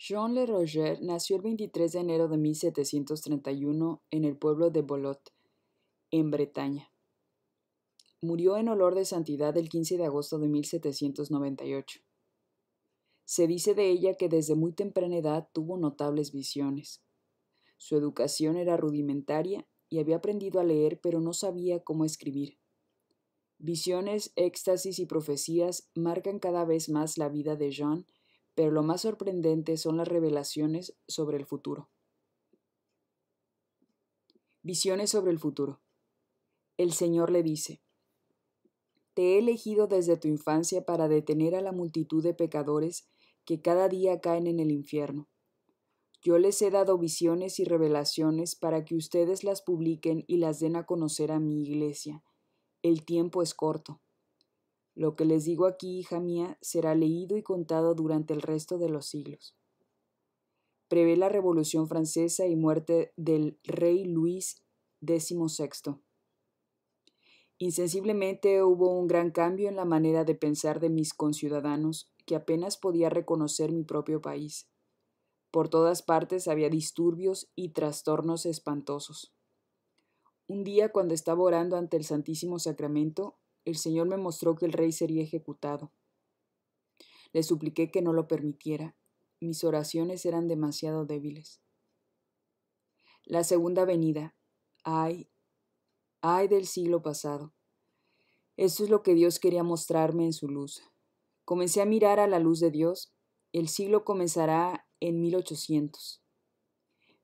Jean Le Roger nació el 23 de enero de 1731 en el pueblo de Bolot, en Bretaña. Murió en olor de santidad el 15 de agosto de 1798. Se dice de ella que desde muy temprana edad tuvo notables visiones. Su educación era rudimentaria y había aprendido a leer pero no sabía cómo escribir. Visiones, éxtasis y profecías marcan cada vez más la vida de Jean pero lo más sorprendente son las revelaciones sobre el futuro. Visiones sobre el futuro. El Señor le dice, Te he elegido desde tu infancia para detener a la multitud de pecadores que cada día caen en el infierno. Yo les he dado visiones y revelaciones para que ustedes las publiquen y las den a conocer a mi iglesia. El tiempo es corto. Lo que les digo aquí, hija mía, será leído y contado durante el resto de los siglos. Prevé la Revolución Francesa y muerte del rey Luis XVI. Insensiblemente hubo un gran cambio en la manera de pensar de mis conciudadanos, que apenas podía reconocer mi propio país. Por todas partes había disturbios y trastornos espantosos. Un día, cuando estaba orando ante el Santísimo Sacramento, el Señor me mostró que el rey sería ejecutado. Le supliqué que no lo permitiera. Mis oraciones eran demasiado débiles. La segunda venida. Ay, ay del siglo pasado. Eso es lo que Dios quería mostrarme en su luz. Comencé a mirar a la luz de Dios. El siglo comenzará en 1800.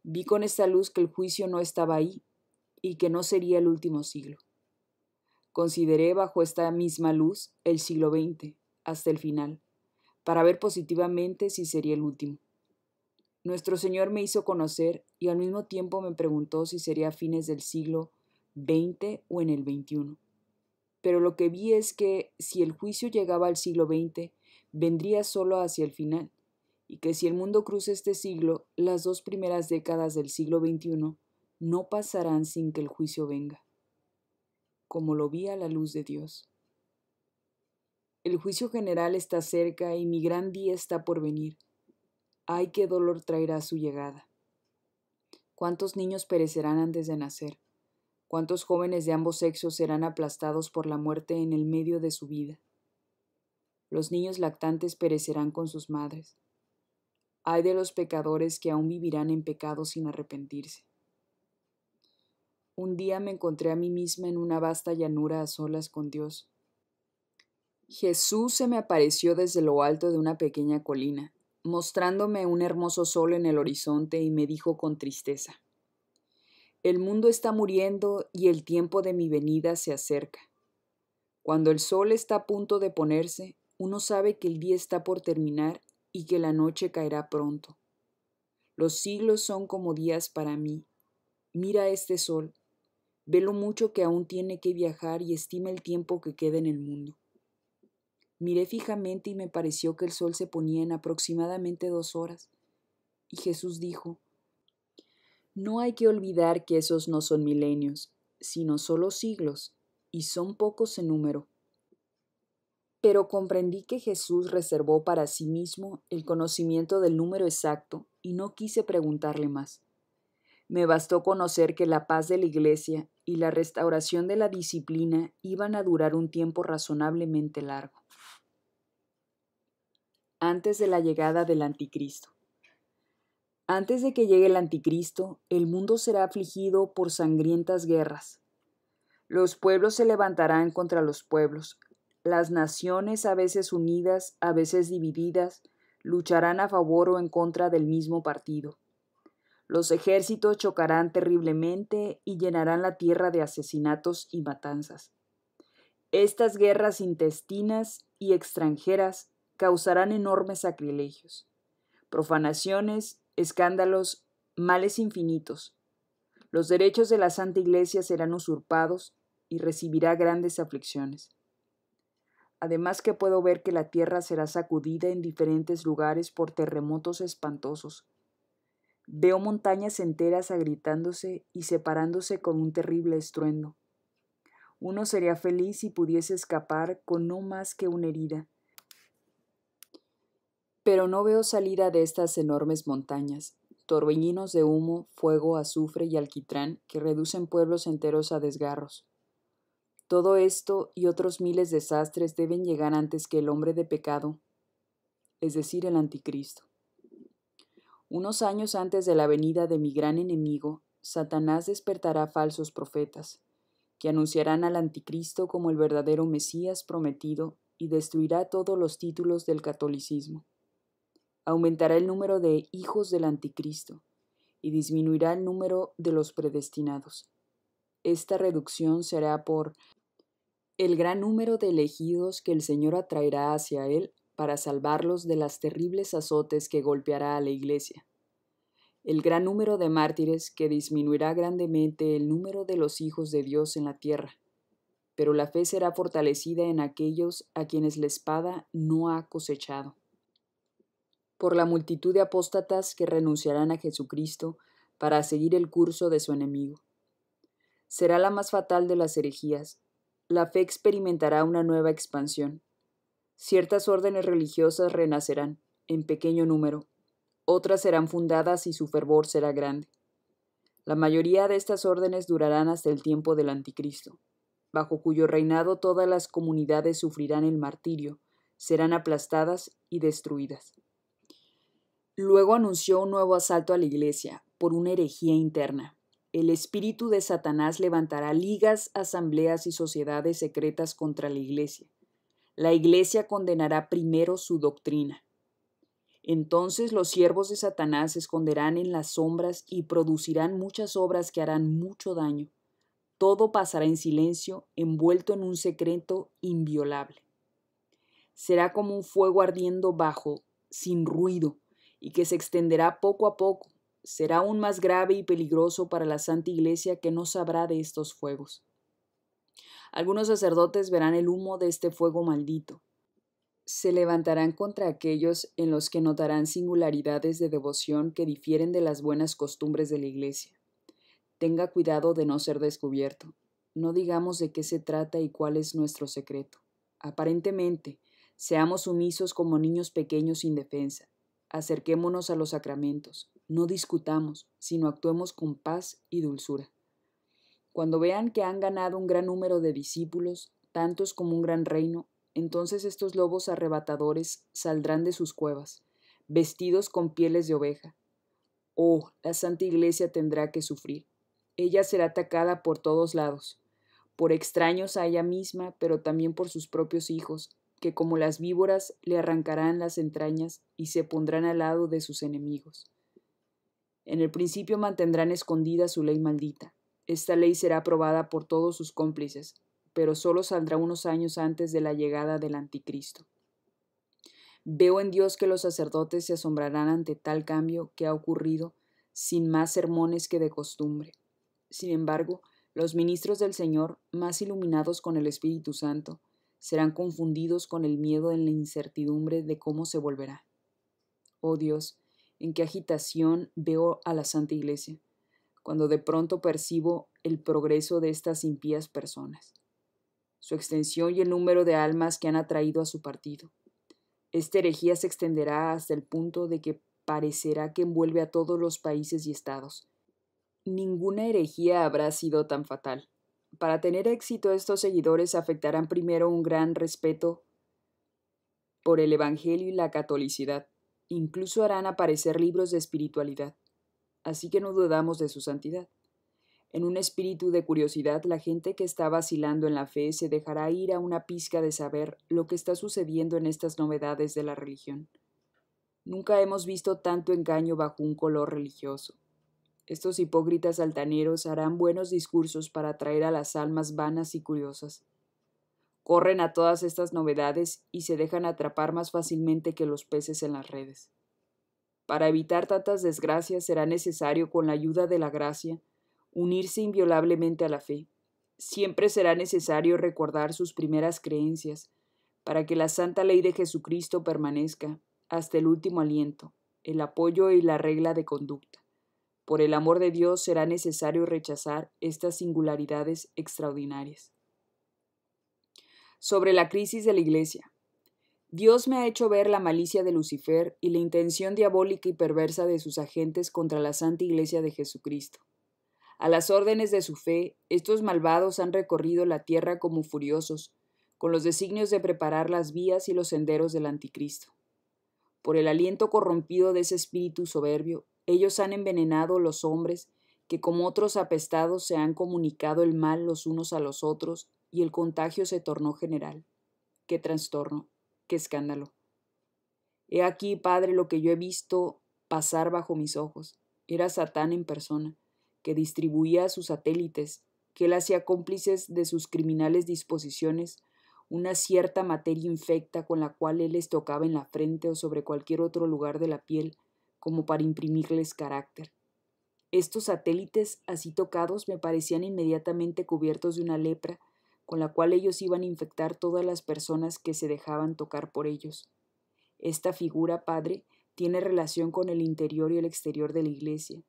Vi con esta luz que el juicio no estaba ahí y que no sería el último siglo. Consideré bajo esta misma luz el siglo XX, hasta el final, para ver positivamente si sería el último. Nuestro Señor me hizo conocer y al mismo tiempo me preguntó si sería a fines del siglo XX o en el XXI. Pero lo que vi es que si el juicio llegaba al siglo XX, vendría solo hacia el final, y que si el mundo cruza este siglo, las dos primeras décadas del siglo XXI no pasarán sin que el juicio venga como lo vi a la luz de Dios. El juicio general está cerca y mi gran día está por venir. Ay, qué dolor traerá su llegada. ¿Cuántos niños perecerán antes de nacer? ¿Cuántos jóvenes de ambos sexos serán aplastados por la muerte en el medio de su vida? Los niños lactantes perecerán con sus madres. Ay de los pecadores que aún vivirán en pecado sin arrepentirse un día me encontré a mí misma en una vasta llanura a solas con Dios. Jesús se me apareció desde lo alto de una pequeña colina, mostrándome un hermoso sol en el horizonte y me dijo con tristeza, El mundo está muriendo y el tiempo de mi venida se acerca. Cuando el sol está a punto de ponerse, uno sabe que el día está por terminar y que la noche caerá pronto. Los siglos son como días para mí. Mira este sol, Ve lo mucho que aún tiene que viajar y estima el tiempo que queda en el mundo. Miré fijamente y me pareció que el sol se ponía en aproximadamente dos horas. Y Jesús dijo, No hay que olvidar que esos no son milenios, sino solo siglos, y son pocos en número. Pero comprendí que Jesús reservó para sí mismo el conocimiento del número exacto y no quise preguntarle más. Me bastó conocer que la paz de la Iglesia y la restauración de la disciplina iban a durar un tiempo razonablemente largo. Antes de la llegada del Anticristo. Antes de que llegue el Anticristo, el mundo será afligido por sangrientas guerras. Los pueblos se levantarán contra los pueblos. Las naciones, a veces unidas, a veces divididas, lucharán a favor o en contra del mismo partido. Los ejércitos chocarán terriblemente y llenarán la tierra de asesinatos y matanzas. Estas guerras intestinas y extranjeras causarán enormes sacrilegios, profanaciones, escándalos, males infinitos. Los derechos de la Santa Iglesia serán usurpados y recibirá grandes aflicciones. Además que puedo ver que la tierra será sacudida en diferentes lugares por terremotos espantosos, Veo montañas enteras agritándose y separándose con un terrible estruendo. Uno sería feliz si pudiese escapar con no más que una herida. Pero no veo salida de estas enormes montañas, torbellinos de humo, fuego, azufre y alquitrán que reducen pueblos enteros a desgarros. Todo esto y otros miles de desastres deben llegar antes que el hombre de pecado, es decir, el anticristo. Unos años antes de la venida de mi gran enemigo, Satanás despertará falsos profetas, que anunciarán al anticristo como el verdadero Mesías prometido y destruirá todos los títulos del catolicismo. Aumentará el número de hijos del anticristo y disminuirá el número de los predestinados. Esta reducción será por el gran número de elegidos que el Señor atraerá hacia él para salvarlos de las terribles azotes que golpeará a la Iglesia. El gran número de mártires que disminuirá grandemente el número de los hijos de Dios en la tierra, pero la fe será fortalecida en aquellos a quienes la espada no ha cosechado. Por la multitud de apóstatas que renunciarán a Jesucristo para seguir el curso de su enemigo. Será la más fatal de las herejías. La fe experimentará una nueva expansión Ciertas órdenes religiosas renacerán, en pequeño número. Otras serán fundadas y su fervor será grande. La mayoría de estas órdenes durarán hasta el tiempo del Anticristo, bajo cuyo reinado todas las comunidades sufrirán el martirio, serán aplastadas y destruidas. Luego anunció un nuevo asalto a la Iglesia por una herejía interna. El espíritu de Satanás levantará ligas, asambleas y sociedades secretas contra la Iglesia la Iglesia condenará primero su doctrina. Entonces los siervos de Satanás se esconderán en las sombras y producirán muchas obras que harán mucho daño. Todo pasará en silencio, envuelto en un secreto inviolable. Será como un fuego ardiendo bajo, sin ruido, y que se extenderá poco a poco. Será aún más grave y peligroso para la Santa Iglesia que no sabrá de estos fuegos. Algunos sacerdotes verán el humo de este fuego maldito. Se levantarán contra aquellos en los que notarán singularidades de devoción que difieren de las buenas costumbres de la Iglesia. Tenga cuidado de no ser descubierto. No digamos de qué se trata y cuál es nuestro secreto. Aparentemente, seamos sumisos como niños pequeños sin defensa. Acerquémonos a los sacramentos. No discutamos, sino actuemos con paz y dulzura. Cuando vean que han ganado un gran número de discípulos, tantos como un gran reino, entonces estos lobos arrebatadores saldrán de sus cuevas, vestidos con pieles de oveja. Oh, la Santa Iglesia tendrá que sufrir. Ella será atacada por todos lados, por extraños a ella misma, pero también por sus propios hijos, que como las víboras le arrancarán las entrañas y se pondrán al lado de sus enemigos. En el principio mantendrán escondida su ley maldita, esta ley será aprobada por todos sus cómplices, pero solo saldrá unos años antes de la llegada del anticristo. Veo en Dios que los sacerdotes se asombrarán ante tal cambio que ha ocurrido sin más sermones que de costumbre. Sin embargo, los ministros del Señor, más iluminados con el Espíritu Santo, serán confundidos con el miedo en la incertidumbre de cómo se volverá. Oh Dios, en qué agitación veo a la Santa Iglesia cuando de pronto percibo el progreso de estas impías personas, su extensión y el número de almas que han atraído a su partido. Esta herejía se extenderá hasta el punto de que parecerá que envuelve a todos los países y estados. Ninguna herejía habrá sido tan fatal. Para tener éxito estos seguidores afectarán primero un gran respeto por el Evangelio y la catolicidad. Incluso harán aparecer libros de espiritualidad así que no dudamos de su santidad. En un espíritu de curiosidad, la gente que está vacilando en la fe se dejará ir a una pizca de saber lo que está sucediendo en estas novedades de la religión. Nunca hemos visto tanto engaño bajo un color religioso. Estos hipócritas altaneros harán buenos discursos para atraer a las almas vanas y curiosas. Corren a todas estas novedades y se dejan atrapar más fácilmente que los peces en las redes. Para evitar tantas desgracias será necesario, con la ayuda de la gracia, unirse inviolablemente a la fe. Siempre será necesario recordar sus primeras creencias, para que la santa ley de Jesucristo permanezca hasta el último aliento, el apoyo y la regla de conducta. Por el amor de Dios será necesario rechazar estas singularidades extraordinarias. Sobre la crisis de la Iglesia. Dios me ha hecho ver la malicia de Lucifer y la intención diabólica y perversa de sus agentes contra la Santa Iglesia de Jesucristo. A las órdenes de su fe, estos malvados han recorrido la tierra como furiosos, con los designios de preparar las vías y los senderos del anticristo. Por el aliento corrompido de ese espíritu soberbio, ellos han envenenado los hombres que como otros apestados se han comunicado el mal los unos a los otros y el contagio se tornó general. ¡Qué trastorno! qué escándalo. He aquí, Padre, lo que yo he visto pasar bajo mis ojos. Era Satán en persona, que distribuía a sus satélites, que él hacía cómplices de sus criminales disposiciones, una cierta materia infecta con la cual él les tocaba en la frente o sobre cualquier otro lugar de la piel, como para imprimirles carácter. Estos satélites así tocados me parecían inmediatamente cubiertos de una lepra con la cual ellos iban a infectar todas las personas que se dejaban tocar por ellos. Esta figura, Padre, tiene relación con el interior y el exterior de la Iglesia,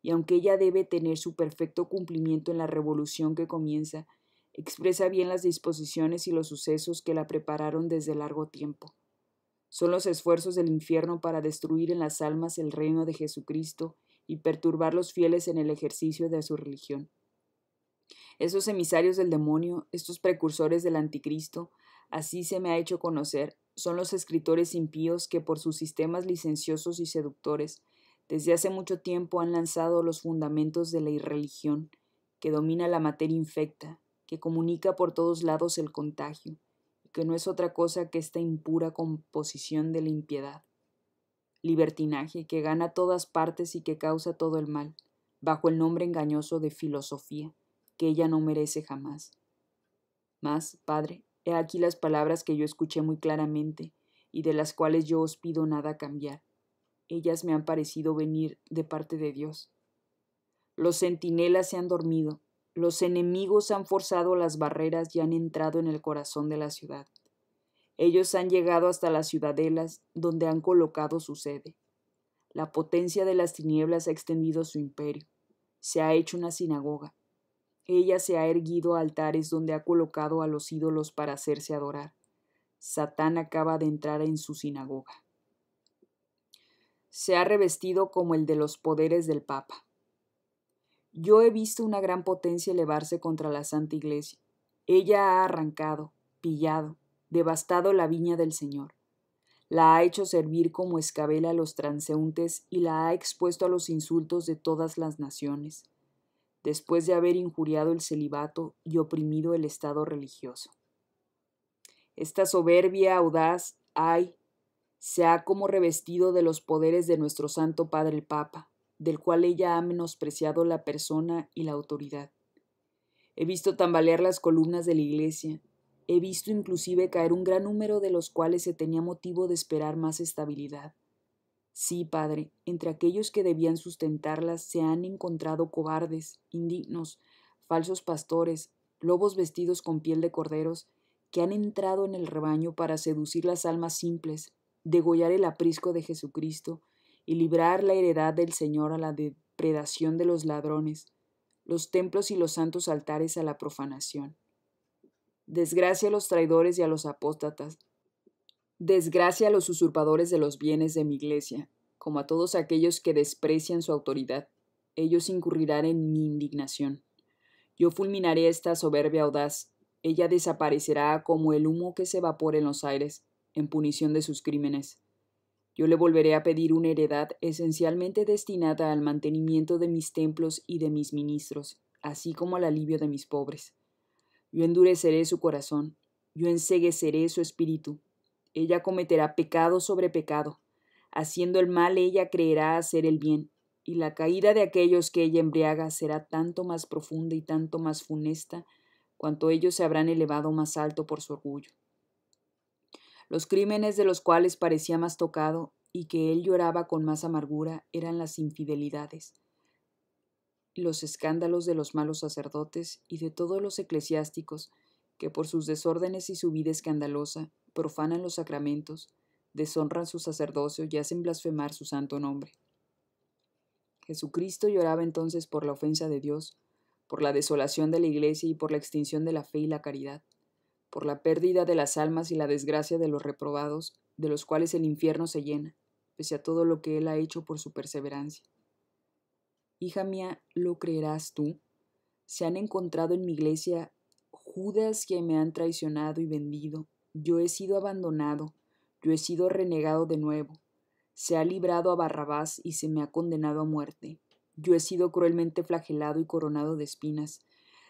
y aunque ella debe tener su perfecto cumplimiento en la revolución que comienza, expresa bien las disposiciones y los sucesos que la prepararon desde largo tiempo. Son los esfuerzos del infierno para destruir en las almas el reino de Jesucristo y perturbar los fieles en el ejercicio de su religión. Esos emisarios del demonio, estos precursores del anticristo, así se me ha hecho conocer, son los escritores impíos que por sus sistemas licenciosos y seductores desde hace mucho tiempo han lanzado los fundamentos de la irreligión, que domina la materia infecta, que comunica por todos lados el contagio, y que no es otra cosa que esta impura composición de la impiedad. Libertinaje que gana todas partes y que causa todo el mal, bajo el nombre engañoso de filosofía que ella no merece jamás. Mas, Padre, he aquí las palabras que yo escuché muy claramente y de las cuales yo os pido nada cambiar. Ellas me han parecido venir de parte de Dios. Los centinelas se han dormido, los enemigos han forzado las barreras y han entrado en el corazón de la ciudad. Ellos han llegado hasta las ciudadelas donde han colocado su sede. La potencia de las tinieblas ha extendido su imperio. Se ha hecho una sinagoga. Ella se ha erguido a altares donde ha colocado a los ídolos para hacerse adorar. Satán acaba de entrar en su sinagoga. Se ha revestido como el de los poderes del Papa. Yo he visto una gran potencia elevarse contra la Santa Iglesia. Ella ha arrancado, pillado, devastado la viña del Señor. La ha hecho servir como escabela a los transeúntes y la ha expuesto a los insultos de todas las naciones después de haber injuriado el celibato y oprimido el estado religioso. Esta soberbia audaz, ay, se ha como revestido de los poderes de nuestro Santo Padre el Papa, del cual ella ha menospreciado la persona y la autoridad. He visto tambalear las columnas de la iglesia, he visto inclusive caer un gran número de los cuales se tenía motivo de esperar más estabilidad. Sí, Padre, entre aquellos que debían sustentarlas se han encontrado cobardes, indignos, falsos pastores, lobos vestidos con piel de corderos, que han entrado en el rebaño para seducir las almas simples, degollar el aprisco de Jesucristo y librar la heredad del Señor a la depredación de los ladrones, los templos y los santos altares a la profanación. Desgracia a los traidores y a los apóstatas, Desgracia a los usurpadores de los bienes de mi iglesia, como a todos aquellos que desprecian su autoridad. Ellos incurrirán en mi indignación. Yo fulminaré esta soberbia audaz. Ella desaparecerá como el humo que se evapora en los aires, en punición de sus crímenes. Yo le volveré a pedir una heredad esencialmente destinada al mantenimiento de mis templos y de mis ministros, así como al alivio de mis pobres. Yo endureceré su corazón, yo ensegueceré su espíritu, ella cometerá pecado sobre pecado. Haciendo el mal ella creerá hacer el bien, y la caída de aquellos que ella embriaga será tanto más profunda y tanto más funesta, cuanto ellos se habrán elevado más alto por su orgullo. Los crímenes de los cuales parecía más tocado y que él lloraba con más amargura eran las infidelidades, los escándalos de los malos sacerdotes y de todos los eclesiásticos, que por sus desórdenes y su vida escandalosa profanan los sacramentos, deshonran su sacerdocio y hacen blasfemar su santo nombre. Jesucristo lloraba entonces por la ofensa de Dios, por la desolación de la Iglesia y por la extinción de la fe y la caridad, por la pérdida de las almas y la desgracia de los reprobados, de los cuales el infierno se llena, pese a todo lo que Él ha hecho por su perseverancia. Hija mía, ¿lo creerás tú? Se han encontrado en mi iglesia Judas que me han traicionado y vendido, yo he sido abandonado, yo he sido renegado de nuevo. Se ha librado a Barrabás y se me ha condenado a muerte. Yo he sido cruelmente flagelado y coronado de espinas.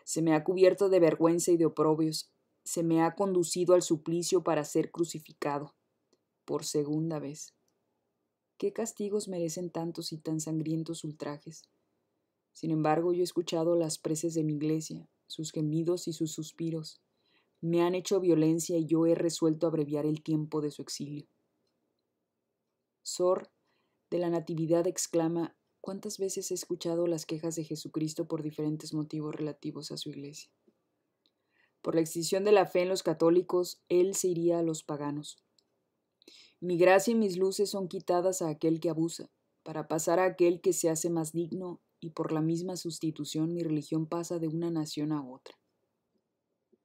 Se me ha cubierto de vergüenza y de oprobios. Se me ha conducido al suplicio para ser crucificado. Por segunda vez. ¿Qué castigos merecen tantos y tan sangrientos ultrajes? Sin embargo, yo he escuchado las preces de mi iglesia, sus gemidos y sus suspiros me han hecho violencia y yo he resuelto abreviar el tiempo de su exilio. Sor de la Natividad exclama, ¿cuántas veces he escuchado las quejas de Jesucristo por diferentes motivos relativos a su iglesia? Por la extinción de la fe en los católicos, Él se iría a los paganos. Mi gracia y mis luces son quitadas a aquel que abusa, para pasar a aquel que se hace más digno, y por la misma sustitución mi religión pasa de una nación a otra.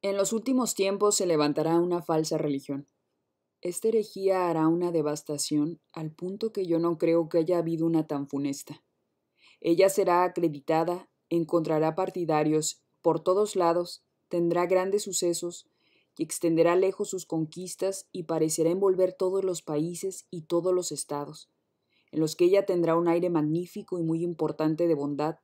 En los últimos tiempos se levantará una falsa religión. Esta herejía hará una devastación al punto que yo no creo que haya habido una tan funesta. Ella será acreditada, encontrará partidarios por todos lados, tendrá grandes sucesos y extenderá lejos sus conquistas y parecerá envolver todos los países y todos los estados, en los que ella tendrá un aire magnífico y muy importante de bondad,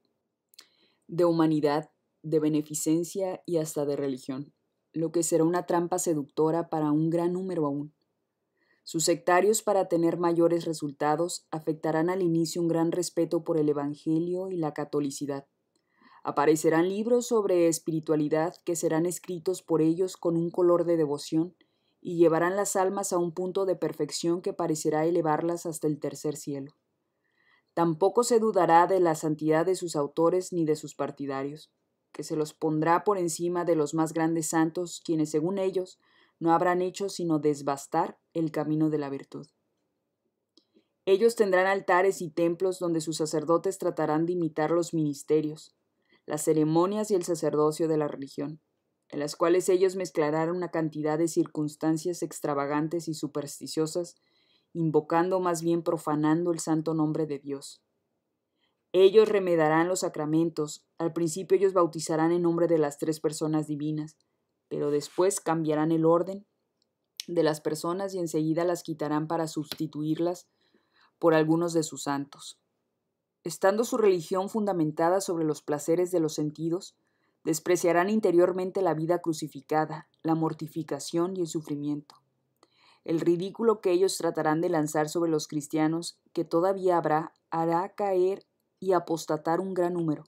de humanidad, de beneficencia y hasta de religión, lo que será una trampa seductora para un gran número aún. Sus sectarios, para tener mayores resultados, afectarán al inicio un gran respeto por el Evangelio y la catolicidad. Aparecerán libros sobre espiritualidad que serán escritos por ellos con un color de devoción y llevarán las almas a un punto de perfección que parecerá elevarlas hasta el tercer cielo. Tampoco se dudará de la santidad de sus autores ni de sus partidarios que se los pondrá por encima de los más grandes santos, quienes, según ellos, no habrán hecho sino desbastar el camino de la virtud. Ellos tendrán altares y templos donde sus sacerdotes tratarán de imitar los ministerios, las ceremonias y el sacerdocio de la religión, en las cuales ellos mezclarán una cantidad de circunstancias extravagantes y supersticiosas, invocando más bien profanando el santo nombre de Dios ellos remedarán los sacramentos. Al principio ellos bautizarán en nombre de las tres personas divinas, pero después cambiarán el orden de las personas y enseguida las quitarán para sustituirlas por algunos de sus santos. Estando su religión fundamentada sobre los placeres de los sentidos, despreciarán interiormente la vida crucificada, la mortificación y el sufrimiento. El ridículo que ellos tratarán de lanzar sobre los cristianos, que todavía habrá, hará caer y apostatar un gran número,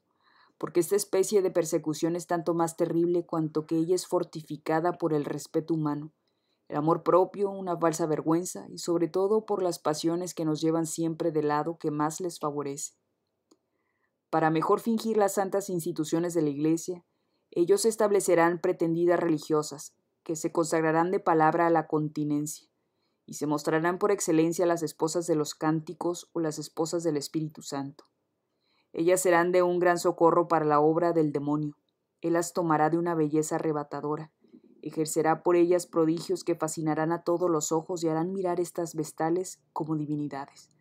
porque esta especie de persecución es tanto más terrible cuanto que ella es fortificada por el respeto humano, el amor propio, una falsa vergüenza y sobre todo por las pasiones que nos llevan siempre del lado que más les favorece. Para mejor fingir las santas instituciones de la Iglesia, ellos establecerán pretendidas religiosas, que se consagrarán de palabra a la continencia, y se mostrarán por excelencia las esposas de los cánticos o las esposas del Espíritu Santo. Ellas serán de un gran socorro para la obra del demonio. Él las tomará de una belleza arrebatadora. Ejercerá por ellas prodigios que fascinarán a todos los ojos y harán mirar estas vestales como divinidades.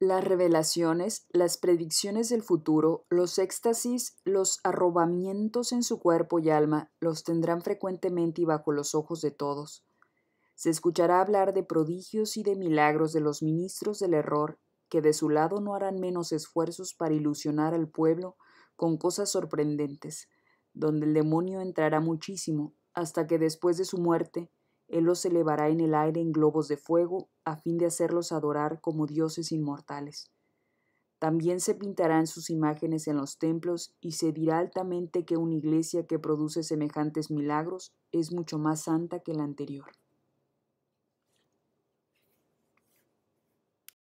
Las revelaciones, las predicciones del futuro, los éxtasis, los arrobamientos en su cuerpo y alma los tendrán frecuentemente y bajo los ojos de todos. Se escuchará hablar de prodigios y de milagros de los ministros del error que de su lado no harán menos esfuerzos para ilusionar al pueblo con cosas sorprendentes, donde el demonio entrará muchísimo, hasta que después de su muerte, él los elevará en el aire en globos de fuego, a fin de hacerlos adorar como dioses inmortales. También se pintarán sus imágenes en los templos y se dirá altamente que una iglesia que produce semejantes milagros es mucho más santa que la anterior.